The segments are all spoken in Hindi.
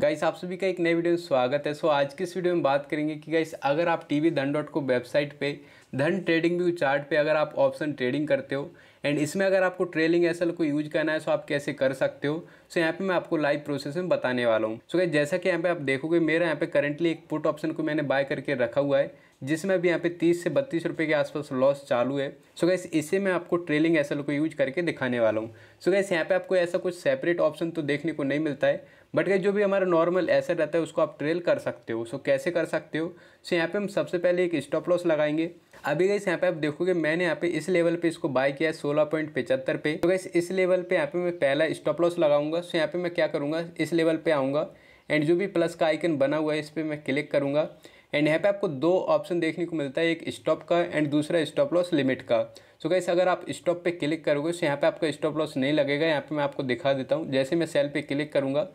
गाइस आप सभी का एक नए वीडियो में स्वागत है सो आज के इस वीडियो में बात करेंगे कि गाइस अगर आप T V Dhan dot co website पे धन ट्रेडिंग व्यू चार्ट पे अगर आप ऑप्शन ट्रेडिंग करते हो एंड इसमें अगर आपको ट्रेलिंग एसएल को यूज करना है सो आप कैसे कर सकते हो सो यहाँ पे मैं आपको लाइव प्रोसेस में बताने वाला हूँ सो गाइस जैसा कि यहाँ पे आप देखोगे मेरा यहाँ पे करेंटली एक पुट ऑप्शन को मैंने बाय करके रखा हुआ है जिसमें अभी यहाँ पे तीस से बत्तीस रुपये के आसपास लॉस चालू है सो गैस इसे मैं आपको ट्रेलिंग एस को यूज करके दिखाने वाला हूँ सो गैस यहाँ पे आपको ऐसा कुछ सेपरेट ऑप्शन तो देखने को नहीं मिलता है बट गैस जो भी हमारा नॉर्मल ऐसा रहता है उसको आप ट्रेल कर सकते हो सो कैसे कर सकते हो सो यहाँ पे हम सबसे पहले एक स्टॉप लॉस लगाएंगे अभी गई यहाँ पे आप देखोगे मैंने यहाँ पे इस लेवल पे इसको बाय किया है सोलह पॉइंट पचहत्तर पे तो गैस इस लेवल पे यहाँ पे मैं पहला स्टॉप लॉस लगाऊंगा सो यहाँ पे मैं क्या करूँगा इस लेवल पे आऊँगा एंड जो भी प्लस का आइकन बना हुआ है इस पर मैं क्लिक करूँगा एंड यहाँ पे आपको दो ऑप्शन देखने को मिलता है एक स्टॉप का एंड दूसरा स्टॉप लॉस लिमिट का सो so गैस अगर आप स्टॉप पे क्लिक करोगे तो यहाँ पे आपका स्टॉप लॉस नहीं लगेगा यहाँ पे मैं आपको दिखा देता हूँ जैसे मैं सेल पे क्लिक करूँगा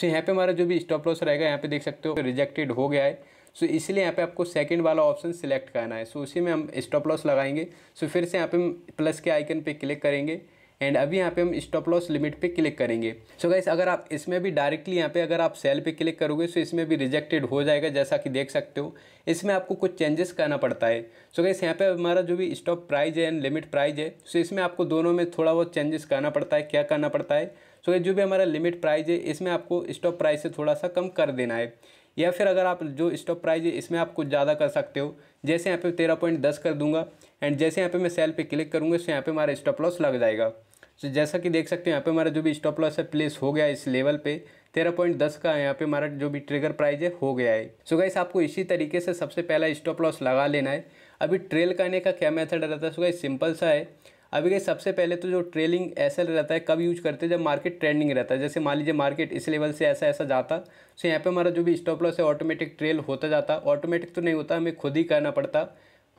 सो यहाँ पे हमारा जो भी स्टॉप लॉस रहेगा यहाँ पे देख सकते हो रिजेक्टेड हो गया है सो इसलिए यहाँ पे आपको सेकेंड वाला ऑप्शन सिलेक्ट करना है सो उसी में हम स्टॉप लॉस लगाएंगे सो फिर से यहाँ पे प्लस के आइकन पर क्लिक करेंगे एंड अभी यहाँ पे हम स्टॉप लॉस लिमिट पे क्लिक करेंगे सो so गाइस अगर आप इसमें भी डायरेक्टली यहाँ पे अगर आप सेल पे क्लिक करोगे तो इसमें भी रिजेक्टेड हो जाएगा जैसा कि देख सकते हो इसमें आपको कुछ चेंजेस करना पड़ता है सो गाइस यहाँ पे हमारा जो भी स्टॉप प्राइज है एंड लिमिट प्राइज है सो so इसमें आपको दोनों में थोड़ा बहुत चेंजेस करना पड़ता है क्या करना पड़ता है सो so जो भी हमारा लिमिट प्राइज है इसमें आपको स्टॉप प्राइस से थोड़ा सा कम कर देना है या फिर अगर आप जो स्टॉप प्राइस है इसमें आप कुछ ज़्यादा कर सकते हो जैसे यहाँ पे तेरह पॉइंट दस कर दूंगा एंड जैसे यहाँ पे मैं सेल पे क्लिक करूँगा इससे यहाँ पे हमारा स्टॉप लॉस लग जाएगा तो जैसा कि देख सकते हो यहाँ पे हमारा जो भी स्टॉप लॉस है प्लेस हो गया इस लेवल पे तेरह पॉइंट दस का यहाँ पे हमारा जो भी ट्रिगर प्राइज है हो गया है सो गाइस आपको इसी तरीके से सबसे पहला स्टॉप लॉस लगा लेना है अभी ट्रेल करने का क्या मेथड रहता है सो गाइस सिंपल सा है अभी के सबसे पहले तो जो ट्रेलिंग एस रहता है कब यूज करते हैं जब मार्केट ट्रेंडिंग रहता है जैसे मान लीजिए मार्केट इस लेवल से ऐसा ऐसा जाता तो यहाँ पे हमारा जो भी स्टॉप लॉस है ऑटोमेटिक ट्रेल होता जाता ऑटोमेटिक तो नहीं होता हमें खुद ही करना पड़ता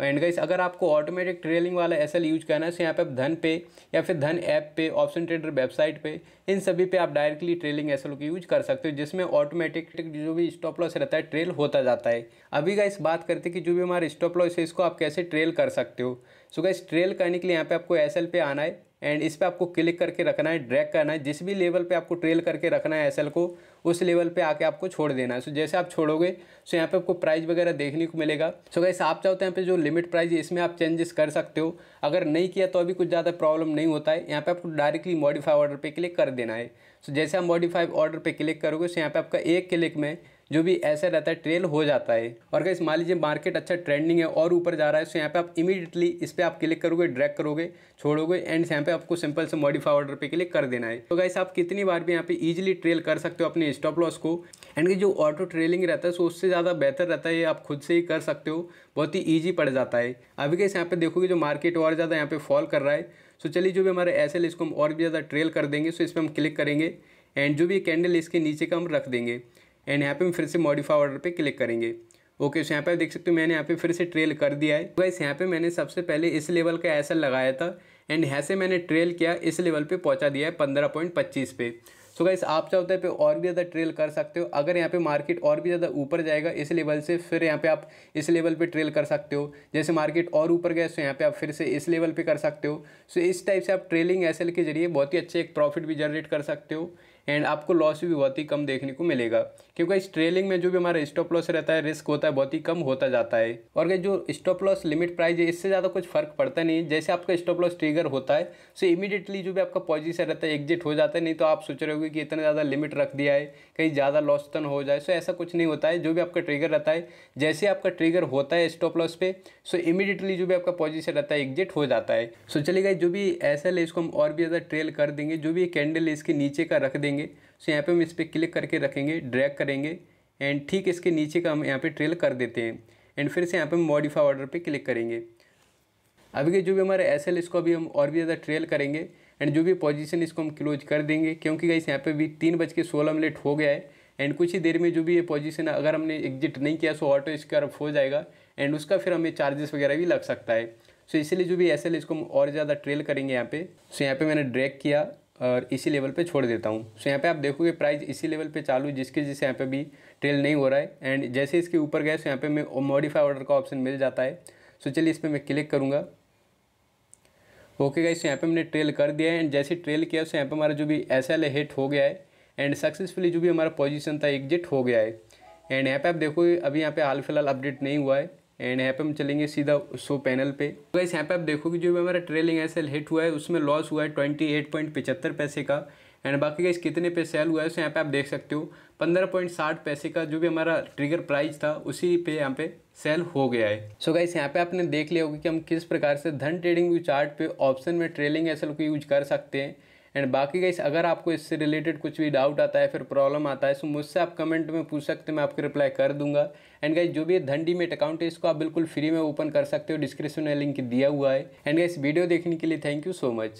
एंड गाइस अगर आपको ऑटोमेटिक ट्रेलिंग वाला एस यूज करना है तो यहाँ पे आप धन पे या फिर धन ऐप पे ऑप्शन ट्रेडर वेबसाइट पे इन सभी पे आप डायरेक्टली ट्रेलिंग एस को यूज कर सकते हो जिसमें ऑटोमेटिक जो भी स्टॉप लॉस रहता है ट्रेल होता जाता है अभी गाइस बात करते हैं कि जो भी हमारा स्टॉप लॉस है इसको आप कैसे ट्रेल कर सकते हो सो गाइस ट्रेल करने के लिए यहाँ पर आपको एस पे आना है एंड इस पर आपको क्लिक करके रखना है ड्रैग करना है जिस भी लेवल पे आपको ट्रेल करके रखना है एसएल को उस लेवल पे आके आपको छोड़ देना है सो so, जैसे आप छोड़ोगे सो so यहाँ पे आपको प्राइस वगैरह देखने को मिलेगा सो so, आप चाहो तो यहाँ पे जो लिमिट प्राइस है इसमें आप चेंजेस कर सकते हो अगर नहीं किया तो अभी कुछ ज़्यादा प्रॉब्लम नहीं होता है यहाँ पर आपको डायरेक्टली मॉडिफाई ऑर्डर पर क्लिक कर देना है सो जैसे आप मॉडिफाई ऑर्डर पर क्लिक करोगे सो यहाँ पर आपका एक क्लिक में जो भी ऐसे रहता है ट्रेल हो जाता है और अगर मान लीजिए मार्केट अच्छा ट्रेंडिंग है और ऊपर जा रहा है तो यहाँ पे आप इमीडिएटली इस पर आप क्लिक करोगे ड्रैग करोगे छोड़ोगे एंड यहाँ पे आपको सिंपल से मॉडिफाई ऑर्डर पे क्लिक कर देना है तो गाइस आप कितनी बार भी यहाँ पे ईजिली ट्रेल कर सकते हो अपने स्टॉप लॉस को एंड जो ऑटो ट्रेलिंग रहता है सो तो उससे ज़्यादा बेहतर रहता है ये आप खुद से ही कर सकते हो बहुत ही ईजी पड़ जाता है अभी कैसे यहाँ पे देखोगे जो मार्केट और ज़्यादा यहाँ पे फॉल कर रहा है सो तो चलिए जो भी हमारे एस एल इसको हम और भी ज़्यादा ट्रेल कर देंगे सो तो इस पर हम क्लिक करेंगे एंड जो भी कैंडल इसके नीचे का हम रख देंगे एंड यहाँ पे हम फिर से मॉडिफाई ऑर्डर पे क्लिक करेंगे ओके सो यहाँ पे देख सकते हो मैंने यहाँ पे फिर से ट्रेल कर दिया है वैसे यहाँ पे मैंने सबसे पहले इस लेवल का ऐसा लगाया था एंड यहाँ से मैंने ट्रेल किया इस लेवल पे पहुँचा दिया है पंद्रह पॉइंट पच्चीस पे सो so गाइस आप चाहते तो हैं पे और भी ज़्यादा ट्रेल कर सकते हो अगर यहाँ पे मार्केट और भी ज़्यादा ऊपर जाएगा इस लेवल से फिर यहाँ पे आप इस लेवल पे ट्रेल कर सकते हो जैसे मार्केट और ऊपर गए तो यहाँ पे आप फिर से इस लेवल पे कर सकते हो सो so इस टाइप से आप ट्रेलिंग एसएल के जरिए बहुत ही अच्छे एक प्रॉफिट भी जनरेट कर सकते हो एंड आपको लॉस भी बहुत ही कम देखने को मिलेगा क्योंकि इस ट्रेलिंग में जो भी हमारा स्टॉप लॉस रहता है रिस्क होता है बहुत ही कम होता जाता है और जो स्टॉप लॉस लिमिट प्राइस है इससे ज़्यादा कुछ फर्क पड़ता नहीं जैसे आपका स्टॉप लॉस ट्रिगर होता है सो इमीडिएटली जो भी आपका पॉजिशन रहता है एग्जिट हो जाता है नहीं तो आप सोच रहे हो कि इतना ज़्यादा लिमिट रख दिया है कहीं ज़्यादा लॉस तो हो जाए सो ऐसा कुछ नहीं होता है जो भी आपका ट्रिगर रहता है जैसे आपका ट्रिगर होता है स्टॉप लॉस पे सो इमीडिएटली जो भी आपका पॉजिशन रहता है एग्जिट हो जाता है सो चलिए जो भी ऐसा ले इसको हम और भी ज़्यादा ट्रेल कर देंगे जो भी कैंडल इसके नीचे का रख देंगे देंगे सो यहाँ पे हम इस पर क्लिक करके रखेंगे ड्रैग करेंगे एंड ठीक इसके नीचे का हम यहाँ पे ट्रेल कर देते हैं एंड फिर से यहाँ पे हम मॉडिफाई ऑर्डर पे क्लिक करेंगे अभी के जो भी हमारा एस एल इसको अभी हम और भी ज़्यादा ट्रेल करेंगे एंड जो भी पोजीशन इसको हम क्लोज कर देंगे क्योंकि गाइस यहाँ पे भी तीन बज के सोलह मिनट हो गया है एंड कुछ ही देर में जो भी ये पोजीशन अगर हमने एग्जिट नहीं किया सो ऑटो इसका हो जाएगा एंड उसका फिर हमें चार्जेस वगैरह भी लग सकता है सो so, इसलिए जो भी एस इसको हम और ज़्यादा ट्रेल करेंगे यहाँ पे सो so, यहाँ पे मैंने ड्रैग किया और इसी लेवल पे छोड़ देता हूँ सो यहाँ पे आप देखोगे प्राइस इसी लेवल पे चालू जिसके वजह से यहाँ पे भी ट्रेल नहीं हो रहा है एंड जैसे इसके ऊपर गए सो यहाँ पे मैं मॉडिफाई ऑर्डर का ऑप्शन मिल जाता है सो चलिए इस पर मैं क्लिक करूँगा ओके गाइस सो यहाँ पे मैंने ट्रेल कर दिया है एंड जैसे ट्रेल किया सो यहाँ पर हमारा जो भी एस एल हिट हो गया है एंड सक्सेसफुली जो भी हमारा पोजिशन था एग्जिट हो गया है एंड यहाँ पर आप देखोगे अभी यहाँ पर हाल फिलहाल अपडेट नहीं हुआ है एंड यहाँ पे हम चलेंगे सीधा शो पैनल पे तो इस यहाँ पे आप देखोगे जो भी हमारा ट्रेलिंग एस एल हिट हुआ है उसमें लॉस हुआ है ट्वेंटी एट पॉइंट पिचहत्तर पैसे का एंड बाकी गाइस कितने पे सेल हुआ है उसे यहाँ पे आप देख सकते हो पंद्रह पॉइंट साठ पैसे का जो भी हमारा ट्रिगर प्राइस था उसी पे यहाँ पे सेल हो गया है सो गाइस यहाँ पे आपने देख लिया होगा कि हम किस प्रकार से धन ट्रेडिंग चार्ट ऑप्शन में ट्रेलिंग एल को यूज कर सकते हैं एंड बाकी गाइस अगर आपको इससे रिलेटेड कुछ भी डाउट आता है फिर प्रॉब्लम आता है सो तो मुझसे आप कमेंट में पूछ सकते हैं मैं आपकी रिप्लाई कर दूंगा एंड गाइस जो भी धंडी मेट अकाउंट है इसको आप बिल्कुल फ्री में ओपन कर सकते हो डिस्क्रिप्शन में लिंक दिया हुआ है एंड गाइस वीडियो देखने के लिए थैंक यू सो मच